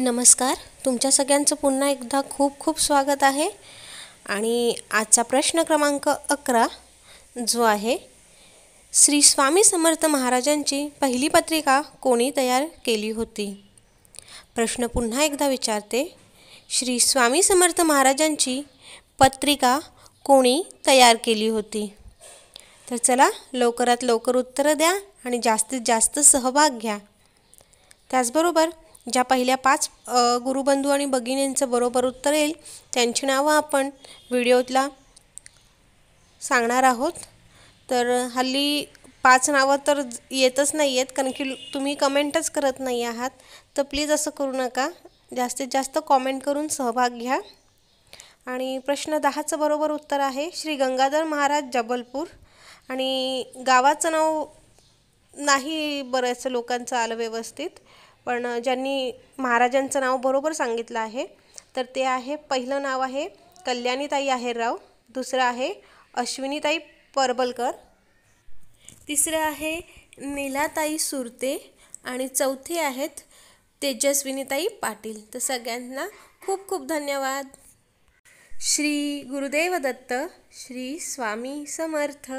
नमस्कार तुमच्या सगळ्यांचं पुन्हा एकदा खूप खूप स्वागत आहे आणि आजचा प्रश्न क्रमांक अकरा जो आहे श्री स्वामी समर्थ महाराजांची पहिली पत्रिका कोणी तयार केली होती प्रश्न पुन्हा एकदा विचारते श्री स्वामी समर्थ महाराजांची पत्रिका कोणी तयार केली होती तर चला लवकरात लवकर उत्तरं द्या आणि जास्तीत जास्त सहभाग घ्या त्याचबरोबर ज्या पहिल्या पाच गुरुबंधू आणि भगिनींचं बरोबर उत्तर येईल त्यांची नावं आपण व्हिडिओतला सांगणार आहोत तर हल्ली पाच नावं तर येतच नाही आहेत कारण की तुम्ही कमेंटच करत नाही आहात तर प्लीज असं करू नका जास्तीत जास्त कॉमेंट करून सहभाग घ्या आणि प्रश्न दहाचं बरोबर उत्तर आहे श्री गंगाधर महाराज जबलपूर आणि गावाचं नाव नाही बऱ्याच लोकांचं आलं व्यवस्थित पण ज्यांनी महाराजांचं नाव बरोबर सांगितलं आहे तर ते आहे पहिलं नाव आहे कल्याणीताई आहेरराव दुसरं आहे अश्विनीताई परबलकर तिसरं आहे नीलाताई सुरते आणि चौथे आहेत तेजस्विनीताई पाटील तर सगळ्यांना खूप खूप धन्यवाद श्री गुरुदेव दत्त श्री स्वामी समर्थ